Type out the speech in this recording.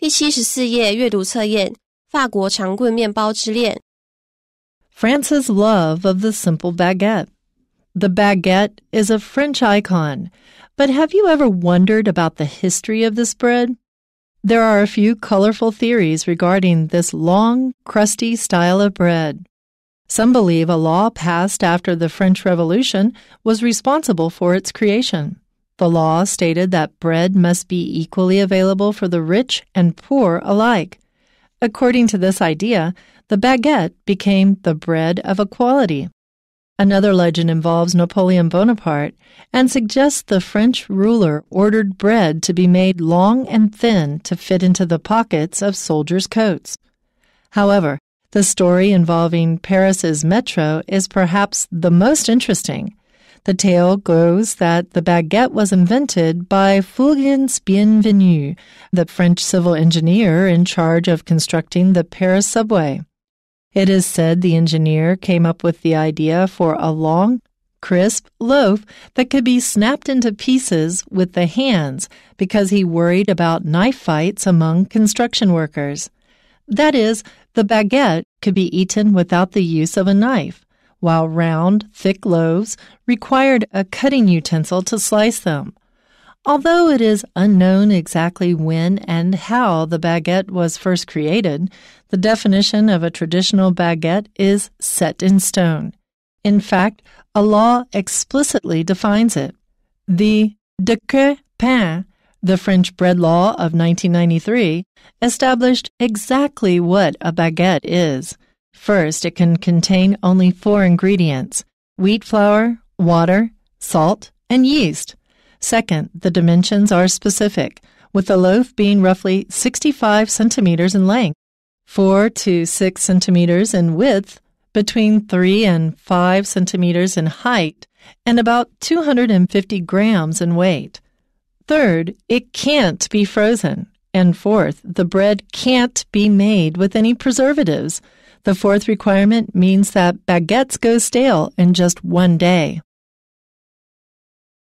第七十四页阅读测验：法国长棍面包之恋。France's love of the simple baguette. The baguette is a French icon, but have you ever wondered about the history of this bread? There are a few colorful theories regarding this long, crusty style of bread. Some believe a law passed after the French Revolution was responsible for its creation. The law stated that bread must be equally available for the rich and poor alike. According to this idea, the baguette became the bread of equality. Another legend involves Napoleon Bonaparte and suggests the French ruler ordered bread to be made long and thin to fit into the pockets of soldiers' coats. However, the story involving Paris's metro is perhaps the most interesting the tale goes that the baguette was invented by Fulgence Bienvenu, the French civil engineer in charge of constructing the Paris subway. It is said the engineer came up with the idea for a long, crisp loaf that could be snapped into pieces with the hands because he worried about knife fights among construction workers. That is, the baguette could be eaten without the use of a knife while round, thick loaves required a cutting utensil to slice them. Although it is unknown exactly when and how the baguette was first created, the definition of a traditional baguette is set in stone. In fact, a law explicitly defines it. The Decret Pain, the French bread law of 1993, established exactly what a baguette is. First, it can contain only four ingredients wheat flour, water, salt, and yeast. Second, the dimensions are specific, with the loaf being roughly 65 centimeters in length, 4 to 6 centimeters in width, between 3 and 5 centimeters in height, and about 250 grams in weight. Third, it can't be frozen. And fourth, the bread can't be made with any preservatives. The fourth requirement means that baguettes go stale in just one day.